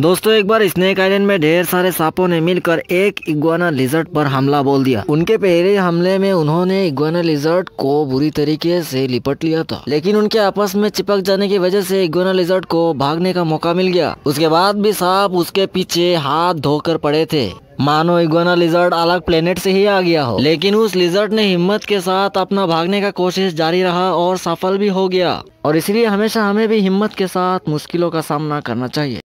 दोस्तों एक बार snake island में ढेर सारे सांपों ने मिलकर एक इग्वाना लिजर्ट पर हमला बोल दिया उनके पहले हमले में उन्होंने इग्वाना लिजर्ट को बुरी तरीके से लिपट लिया था लेकिन उनके आपस में चिपक जाने की वजह से इग्वाना लिजर्ट को भागने का मौका मिल गया उसके बाद भी सांप उसके पीछे हाथ धोकर पड़े थे मानो इग्वाना लिजर्ट अलग प्लेनेट से ही आ गया हो लेकिन उस लिजर्ट ने हिम्मत के साथ अपना भागने का कोशिश जारी रहा और सफल भी हो गया और इसलिए हमेशा हमें भी हिम्मत के साथ मुश्किलों का सामना करना चाहिए